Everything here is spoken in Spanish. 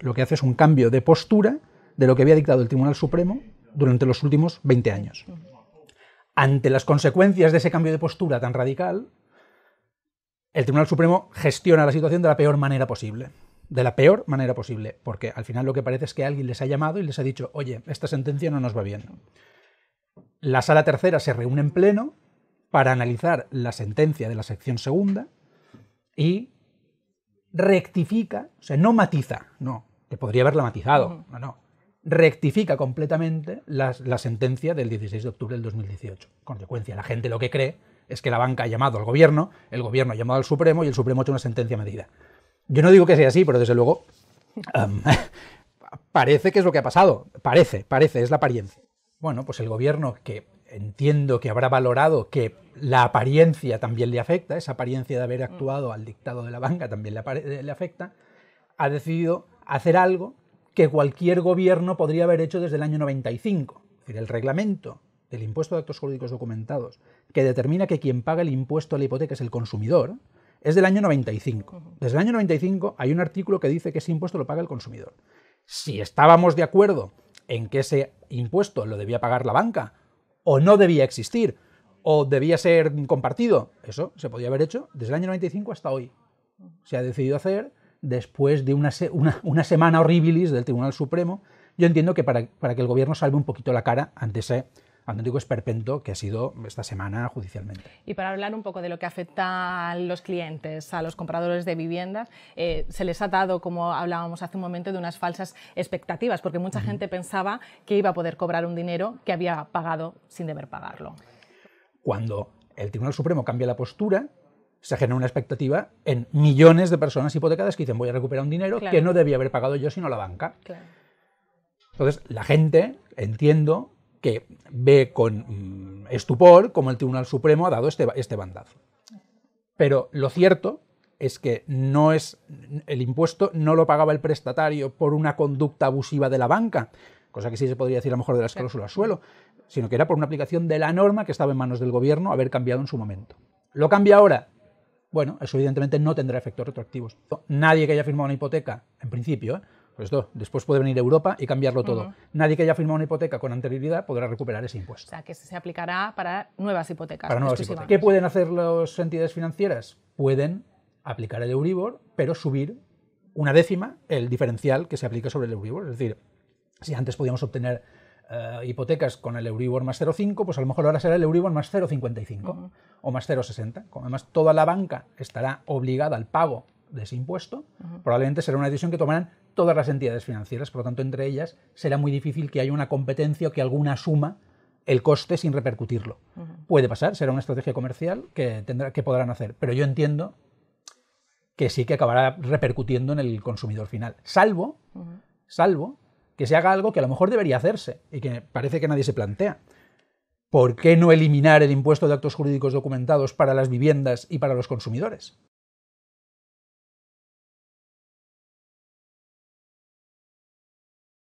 lo que hace es un cambio de postura de lo que había dictado el Tribunal Supremo durante los últimos 20 años. Ante las consecuencias de ese cambio de postura tan radical, el Tribunal Supremo gestiona la situación de la peor manera posible. De la peor manera posible, porque al final lo que parece es que alguien les ha llamado y les ha dicho, oye, esta sentencia no nos va bien. La sala tercera se reúne en pleno para analizar la sentencia de la sección segunda y rectifica, o sea, no matiza, no, que podría haberla matizado, no, no, rectifica completamente la, sentencia del 16 de octubre del 2018. Consecuencia, la gente lo que cree es que la banca ha llamado al gobierno, el gobierno ha llamado al Supremo y el Supremo ha hecho una sentencia medida. Yo no digo que sea así, pero desde luego em, parece que es lo que ha pasado. Parece, parece, es la apariencia. Bueno, pues el gobierno que entiendo que habrá valorado que la apariencia también le afecta, esa apariencia de haber actuado al dictado de la banca también le, eh, afecta, ha decidido hacer algo que cualquier gobierno podría haber hecho desde el año 95. el reglamento del impuesto de actos jurídicos documentados, que determina que quien paga el impuesto a la hipoteca es el consumidor, es del año 95. Desde el año 95 hay un artículo que dice que ese impuesto lo paga el consumidor. Si estábamos de acuerdo en que ese impuesto lo debía pagar la banca o no debía existir, o debía ser compartido. Eso se podía haber hecho desde el año 95 hasta hoy. Se ha decidido hacer después de una, semana horribilis del Tribunal Supremo. Yo entiendo que para, que el gobierno salve un poquito la cara ante ese digo esperpento que ha sido esta semana judicialmente. Y para hablar un poco de lo que afecta a los clientes, a los compradores de viviendas, eh, se les ha dado, como hablábamos hace un momento, de unas falsas expectativas, porque mucha gente pensaba que iba a poder cobrar un dinero que había pagado sin deber pagarlo. Cuando el Tribunal Supremo cambia la postura, se genera una expectativa en millones de personas hipotecadas que dicen voy a recuperar un dinero que no debía haber pagado yo sino la banca. Entonces, la gente, entiendo, que ve con mm, estupor cómo el Tribunal Supremo ha dado este, este bandazo. Pero lo cierto es que no es el impuesto no lo pagaba el prestatario por una conducta abusiva de la banca, cosa que sí se podría decir a lo mejor de las cláusulas suelo, sino que era por una aplicación de la norma que estaba en manos del gobierno haber cambiado en su momento. ¿Lo cambia ahora? Bueno, eso evidentemente no tendrá efectos retroactivos. Nadie que haya firmado una hipoteca, en principio, ¿eh? Pues esto, después puede venir Europa y cambiarlo todo. Nadie que haya firmado una hipoteca con anterioridad podrá recuperar ese impuesto. O sea, que se aplicará para nuevas hipotecas. Para nuevas hipotecas. ¿Qué pueden hacer las entidades financieras? Pueden aplicar el Euribor, pero subir una décima el diferencial que se aplica sobre el Euribor. Es decir, si antes podíamos obtener eh, hipotecas con el Euribor más 0,5, pues a lo mejor ahora será el Euribor más 0,55 o más 0,60. Además, toda la banca estará obligada al pago de ese impuesto. Probablemente será una decisión que tomarán todas las entidades financieras, por lo tanto, entre ellas será muy difícil que haya una competencia o que alguna suma el coste sin repercutirlo. Puede pasar, será una estrategia comercial que, tendrá, que podrán hacer, pero yo entiendo que sí que acabará repercutiendo en el consumidor final, salvo, salvo que se haga algo que a lo mejor debería hacerse y que parece que nadie se plantea. ¿Por qué no eliminar el impuesto de actos jurídicos documentados para las viviendas y para los consumidores?